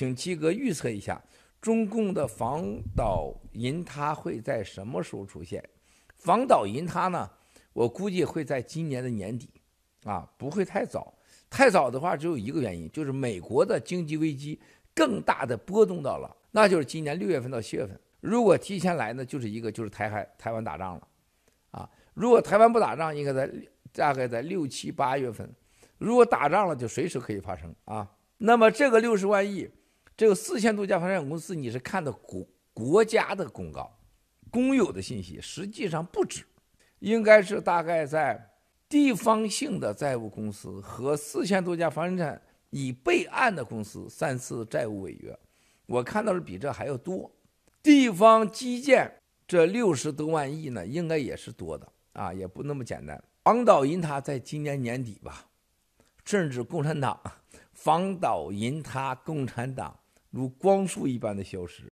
请七哥预测一下，中共的防倒银它会在什么时候出现？防倒银它呢？我估计会在今年的年底，啊，不会太早。太早的话，只有一个原因，就是美国的经济危机更大的波动到了，那就是今年六月份到七月份。如果提前来呢，就是一个就是台海台湾打仗了，啊，如果台湾不打仗，应该在大概在六七八月份。如果打仗了，就随时可以发生啊。那么这个六十万亿。这个四千多家房产公司，你是看的国国家的公告，公有的信息，实际上不止，应该是大概在地方性的债务公司和四千多家房产已备案的公司三次债务违约，我看到的比这还要多。地方基建这六十多万亿呢，应该也是多的啊，也不那么简单。房倒银塌在今年年底吧，甚至共产党房倒银塌共产党。如光速一般的消失。